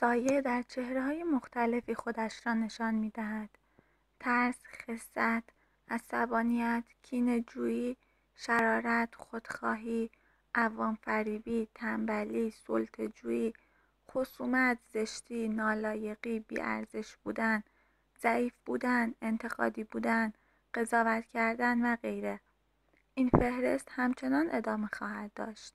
سایه در چهره های مختلفی خودش را نشان می دهد. ترس، خصت، عصبانیت، کین شرارت، خودخواهی، عوام فریبی، تنبلی، سلطجویی، خصومت، زشتی، نالایقی، بیارزش بودن، ضعیف بودن، انتقادی بودن، قضاوت کردن و غیره. این فهرست همچنان ادامه خواهد داشت.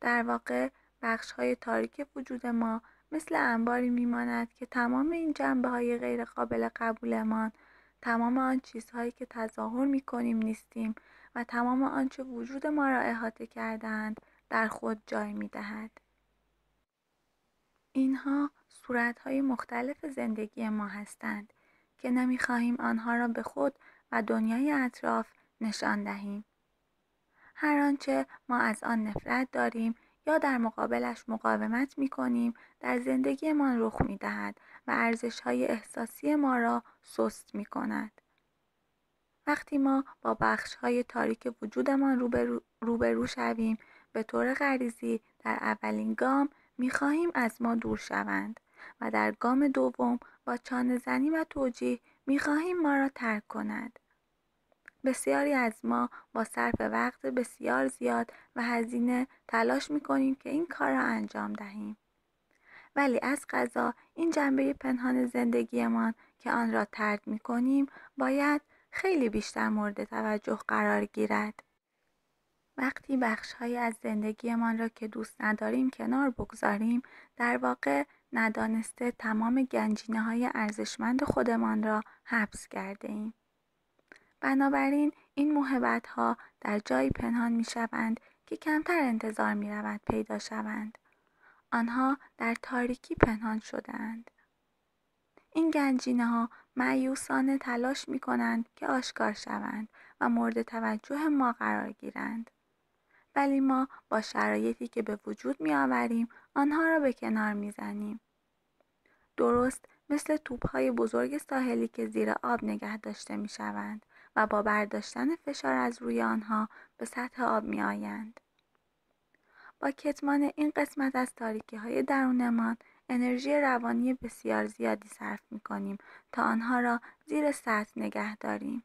در واقع بخش های تاریک وجود ما مثل انباری میماند که تمام این جنبه های غیر قابل قبولمان تمام آن چیزهایی که تظاهر می کنیم نیستیم و تمام آنچه وجود ما را احاطه کردند در خود جای می دهد. اینها صورتهای مختلف زندگی ما هستند که نمیخواهیم آنها را به خود و دنیای اطراف نشان دهیم. هر آنچه ما از آن نفرت داریم یا در مقابلش مقاومت می کنیم در زندگیمان رخ می دهد و ارزش های احساسی ما را سست می کند. وقتی ما با بخش های تاریک وجودمان روبرو, روبرو شویم به طور غریزی در اولین گام می خواهیم از ما دور شوند و در گام دوم با چانه زنی و توجیه می خواهیم ما را ترک کند. بسیاری از ما با صرف وقت بسیار زیاد و هزینه تلاش کنیم که این کار را انجام دهیم. ولی از قضا این جنبه پنهان زندگیمان که آن را ترد کنیم باید خیلی بیشتر مورد توجه قرار گیرد. وقتی بخشهایی از زندگیمان را که دوست نداریم کنار بگذاریم در واقع ندانسته تمام گنجینه های ارزشمند خودمان را حبس کرده ایم. بنابراین این محبت ها در جایی پنهان می شوند که کمتر انتظار می رود پیدا شوند. آنها در تاریکی پنهان شدهاند. این گنجینه ها معیوسانه تلاش می کنند که آشکار شوند و مورد توجه ما قرار گیرند. ولی ما با شرایطی که به وجود می آوریم آنها را به کنار می زنیم. درست مثل توپ های بزرگ ساحلی که زیر آب نگه داشته می شوند و با برداشتن فشار از روی آنها به سطح آب می آیند. با کتمان این قسمت از تاریکی های درونمان انرژی روانی بسیار زیادی صرف می کنیم تا آنها را زیر سطح نگه داریم.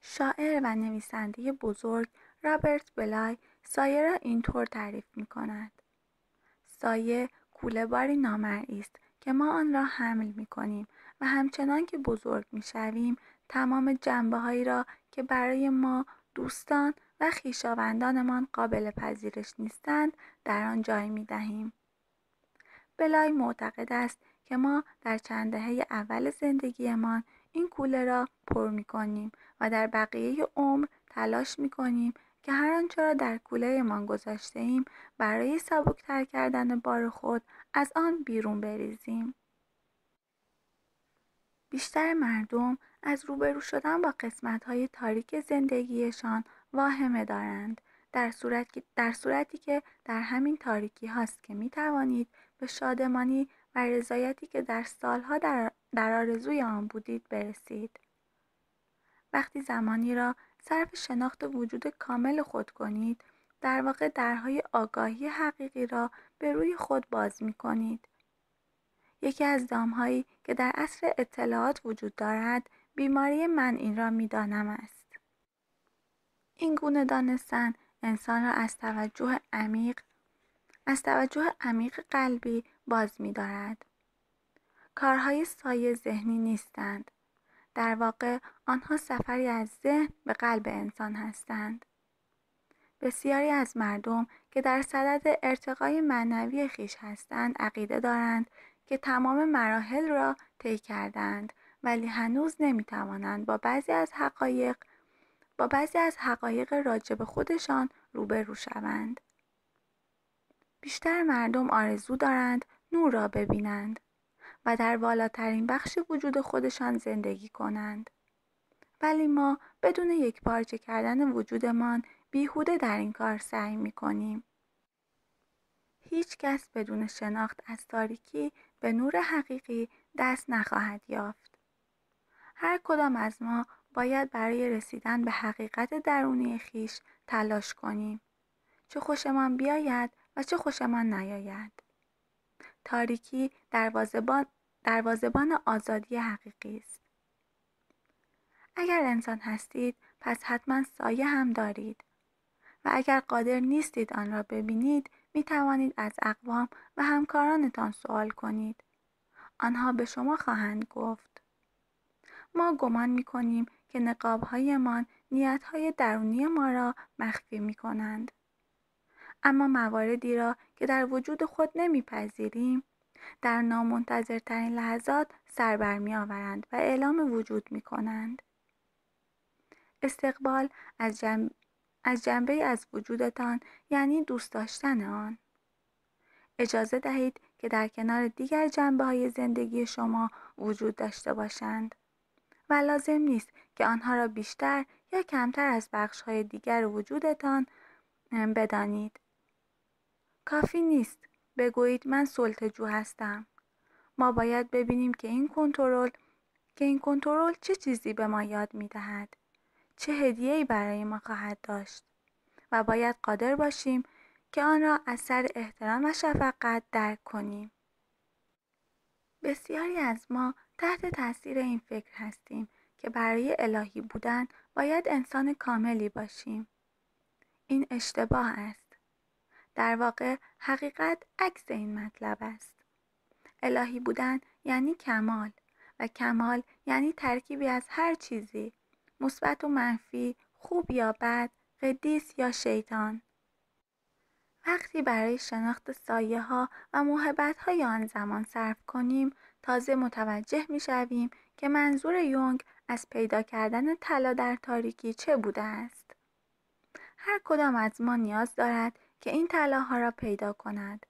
شاعر و نویسنده بزرگ رابرت بلای سایه را اینطور تعریف می کند. سایه کوله باری نامرئی است که ما آن را حمل می کنیم و همچنان که بزرگ می شویم تمام هایی را که برای ما دوستان و خویشاوندانمان قابل پذیرش نیستند در آن جای می دهیم. بلای معتقد است که ما در چند دهه اول زندگیمان این کوله را پر می کنیم و در بقیه عمر تلاش می کنیم که هر آنچه را در کوله ما گذاشته ایم برای سبکتر کردن بار خود از آن بیرون بریزیم. بیشتر مردم از روبرو شدن با قسمت های تاریک زندگیشان واهمه دارند در, در صورتی که در همین تاریکی هاست که می توانید به شادمانی و رضایتی که در سالها در, در آرزوی آن بودید برسید وقتی زمانی را صرف شناخت وجود کامل خود کنید در واقع درهای آگاهی حقیقی را به روی خود باز می کنید. یکی از دامهایی که در عصر اطلاعات وجود دارد بیماری من این را میدانم است این گونه دانستن انسان را از توجه عمیق از توجه عمیق قلبی باز می دارد. کارهای سایه ذهنی نیستند. در واقع آنها سفری از ذهن به قلب انسان هستند. بسیاری از مردم که در صدد ارتقای معنوی خیش هستند عقیده دارند که تمام مراحل را طی کردند ولی هنوز نمیتوانند با بعضی از حقایق با بعضی از حقایق راجع خودشان روبرو شوند. بیشتر مردم آرزو دارند نور را ببینند و در بالاترین بخش وجود خودشان زندگی کنند. ولی ما بدون یک پارچه کردن وجودمان بیهوده در این کار سعی می کنیم. هیچ کس بدون شناخت از تاریکی به نور حقیقی دست نخواهد یافت. هر کدام از ما باید برای رسیدن به حقیقت درونی خیش تلاش کنیم. چه خوشمان بیاید و چه خوشمان نیاید. تاریکی دروازبان, آزادی حقیقی است. اگر انسان هستید پس حتما سایه هم دارید و اگر قادر نیستید آن را ببینید می توانید از اقوام و همکارانتان سوال کنید. آنها به شما خواهند گفت. ما گمان می کنیم که نقاب هایمان نیت های درونی ما را مخفی می کنند. اما مواردی را که در وجود خود نمیپذیریم در نامنتظرترین لحظات سر می آورند و اعلام وجود می کنند. استقبال از, جنب... از جنبه از وجودتان یعنی دوست داشتن آن. اجازه دهید که در کنار دیگر جنبه های زندگی شما وجود داشته باشند. و لازم نیست که آنها را بیشتر یا کمتر از بخش های دیگر وجودتان بدانید. کافی نیست بگویید من سلطجو هستم. ما باید ببینیم که این کنترل که این کنترل چه چیزی به ما یاد می دهد. چه هدیه ای برای ما خواهد داشت و باید قادر باشیم که آن را از سر احترام و شفقت درک کنیم. بسیاری از ما تحت تاثیر این فکر هستیم که برای الهی بودن باید انسان کاملی باشیم. این اشتباه است. در واقع حقیقت عکس این مطلب است. الهی بودن یعنی کمال و کمال یعنی ترکیبی از هر چیزی مثبت و منفی، خوب یا بد، قدیس یا شیطان. وقتی برای شناخت سایه ها و محبت های آن زمان صرف کنیم تازه متوجه می شویم که منظور یونگ از پیدا کردن طلا در تاریکی چه بوده است. هر کدام از ما نیاز دارد که این طلاها را پیدا کند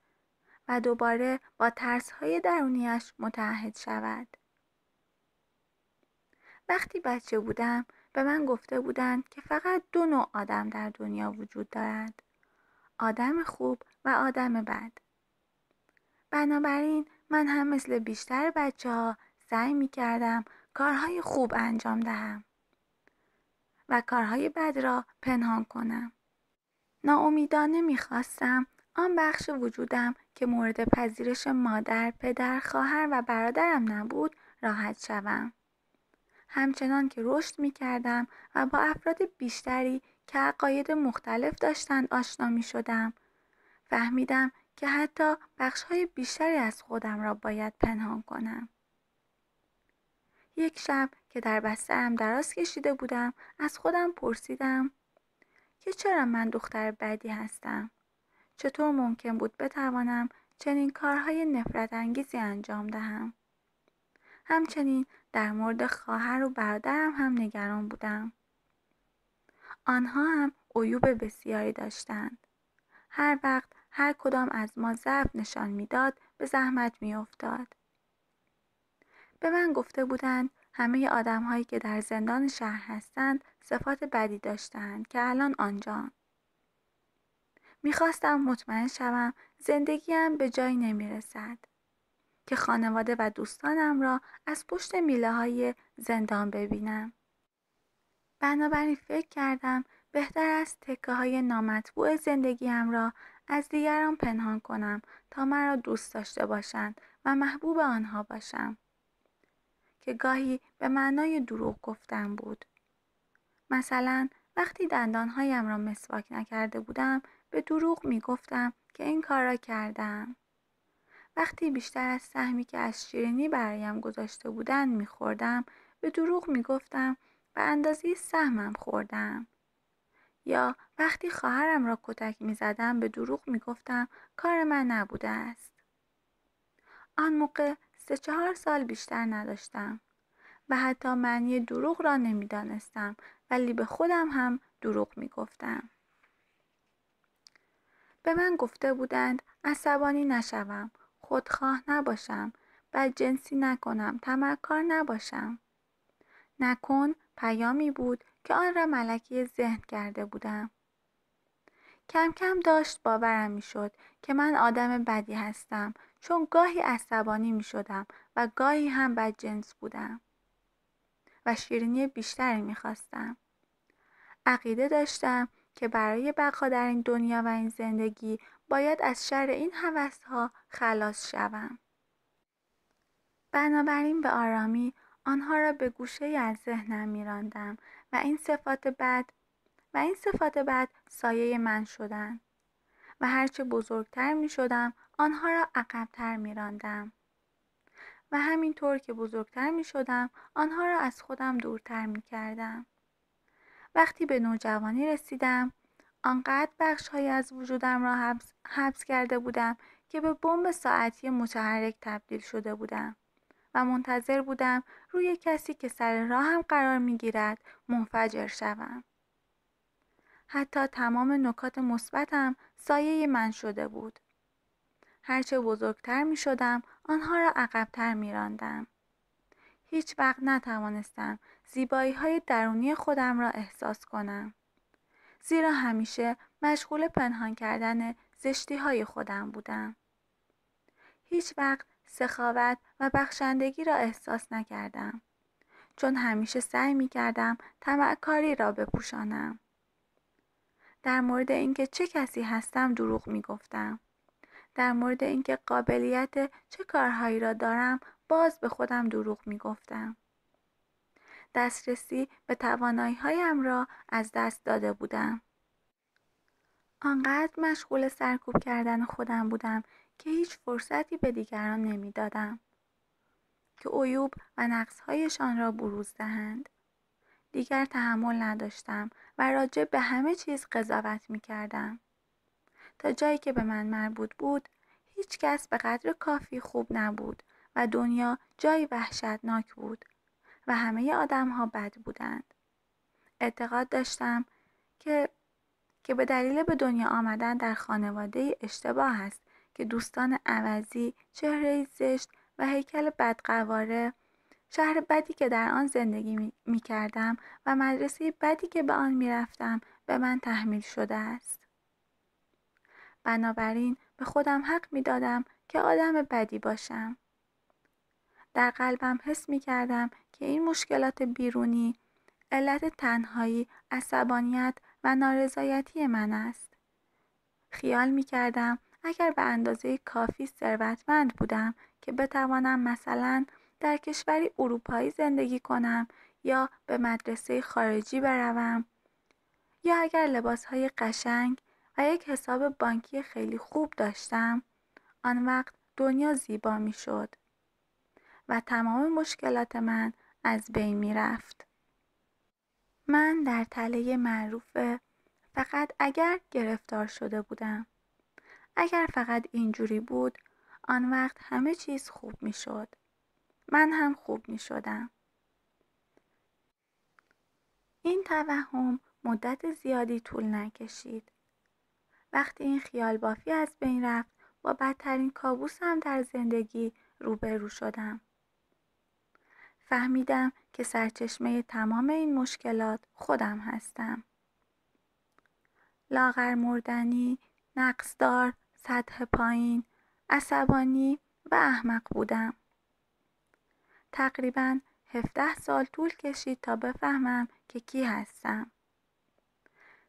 و دوباره با ترسهای درونیش متعهد شود. وقتی بچه بودم به من گفته بودند که فقط دو نوع آدم در دنیا وجود دارد. آدم خوب و آدم بد. بنابراین من هم مثل بیشتر بچه ها سعی می کردم کارهای خوب انجام دهم و کارهای بد را پنهان کنم. ناامیدانه میخواستم آن بخش وجودم که مورد پذیرش مادر، پدر، خواهر و برادرم نبود راحت شوم. همچنان که رشد می کردم و با افراد بیشتری که عقاید مختلف داشتند آشنا می شدم. فهمیدم که حتی های بیشتری از خودم را باید پنهان کنم. یک شب که در بسترم دراز کشیده بودم از خودم پرسیدم که چرا من دختر بدی هستم؟ چطور ممکن بود بتوانم چنین کارهای نفرت انگیزی انجام دهم؟ همچنین در مورد خواهر و برادرم هم نگران بودم. آنها هم عیوب بسیاری داشتند. هر وقت هر کدام از ما ضعف نشان میداد به زحمت میافتاد به من گفته بودند همه هایی که در زندان شهر هستند صفات بدی داشتند که الان آنجا. میخواستم مطمئن شوم زندگیم به جایی نمیرسد که خانواده و دوستانم را از پشت میله های زندان ببینم بنابراین فکر کردم بهتر است تکه های نامطبوع زندگیم را از دیگران پنهان کنم تا مرا دوست داشته باشند و محبوب آنها باشم که گاهی به معنای دروغ گفتم بود مثلا وقتی دندانهایم را مسواک نکرده بودم به دروغ می گفتم که این کار را کردم وقتی بیشتر از سهمی که از شیرینی برایم گذاشته بودند میخوردم به دروغ میگفتم به اندازه سهمم خوردم یا وقتی خواهرم را کتک می زدم به دروغ می گفتم کار من نبوده است. آن موقع سه چهار سال بیشتر نداشتم و حتی معنی دروغ را دانستم ولی به خودم هم دروغ می گفتم. به من گفته بودند عصبانی نشوم، خودخواه نباشم، جنسی نکنم، تمکار نباشم. نکن پیامی بود که آن را ملکی ذهن کرده بودم کم کم داشت باورم می شد که من آدم بدی هستم چون گاهی عصبانی می شدم و گاهی هم جنس بودم و شیرینی بیشتری می خواستم. عقیده داشتم که برای بقا در این دنیا و این زندگی باید از شر این حوث ها خلاص شوم. بنابراین به آرامی آنها را به گوشه از ذهنم میراندم و این صفات بد و این صفات بد سایه من شدند و هرچه بزرگتر می شدم آنها را عقبتر می راندم. و همینطور که بزرگتر می شدم آنها را از خودم دورتر می کردم. وقتی به نوجوانی رسیدم آنقدر های از وجودم را حبس،, حبس, کرده بودم که به بمب ساعتی متحرک تبدیل شده بودم. و منتظر بودم روی کسی که سر راهم قرار می گیرد منفجر شوم. حتی تمام نکات مثبتم سایه من شده بود. هرچه بزرگتر می شدم آنها را عقبتر می راندم. هیچ وقت نتوانستم زیبایی های درونی خودم را احساس کنم. زیرا همیشه مشغول پنهان کردن زشتی های خودم بودم. هیچ وقت سخاوت و بخشندگی را احساس نکردم چون همیشه سعی می کردم تمکاری را بپوشانم. در مورد اینکه چه کسی هستم دروغ می گفتم. در مورد اینکه قابلیت چه کارهایی را دارم باز به خودم دروغ می گفتم. دسترسی به توانایی هایم را از دست داده بودم. آنقدر مشغول سرکوب کردن خودم بودم که هیچ فرصتی به دیگران نمیدادم که عیوب و نقصهایشان را بروز دهند دیگر تحمل نداشتم و راجع به همه چیز قضاوت می کردم. تا جایی که به من مربوط بود هیچ کس به قدر کافی خوب نبود و دنیا جایی وحشتناک بود و همه آدم ها بد بودند. اعتقاد داشتم که که به دلیل به دنیا آمدن در خانواده اشتباه است که دوستان عوضی، چهره زشت و هیکل بدقواره شهر بدی که در آن زندگی می کردم و مدرسه بدی که به آن می رفتم به من تحمیل شده است. بنابراین به خودم حق می دادم که آدم بدی باشم. در قلبم حس می کردم که این مشکلات بیرونی علت تنهایی، عصبانیت و نارضایتی من است. خیال می کردم اگر به اندازه کافی ثروتمند بودم که بتوانم مثلا در کشوری اروپایی زندگی کنم یا به مدرسه خارجی بروم یا اگر لباس های قشنگ و یک حساب بانکی خیلی خوب داشتم آن وقت دنیا زیبا می شد و تمام مشکلات من از بین می رفت. من در تله معروف فقط اگر گرفتار شده بودم اگر فقط اینجوری بود آن وقت همه چیز خوب می شد. من هم خوب می شدم. این توهم مدت زیادی طول نکشید. وقتی این خیال بافی از بین رفت با بدترین کابوسم در زندگی روبرو شدم. فهمیدم که سرچشمه تمام این مشکلات خودم هستم. لاغر مردنی، نقصدار سطح پایین، عصبانی و احمق بودم. تقریبا 17 سال طول کشید تا بفهمم که کی هستم.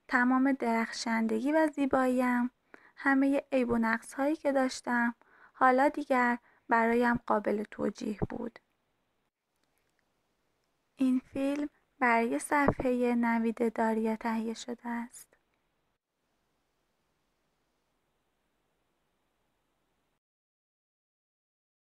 تمام درخشندگی و زیباییم، همه عیب و نقص هایی که داشتم، حالا دیگر برایم قابل توجیه بود. این فیلم برای صفحه نوید داریه تهیه شده است.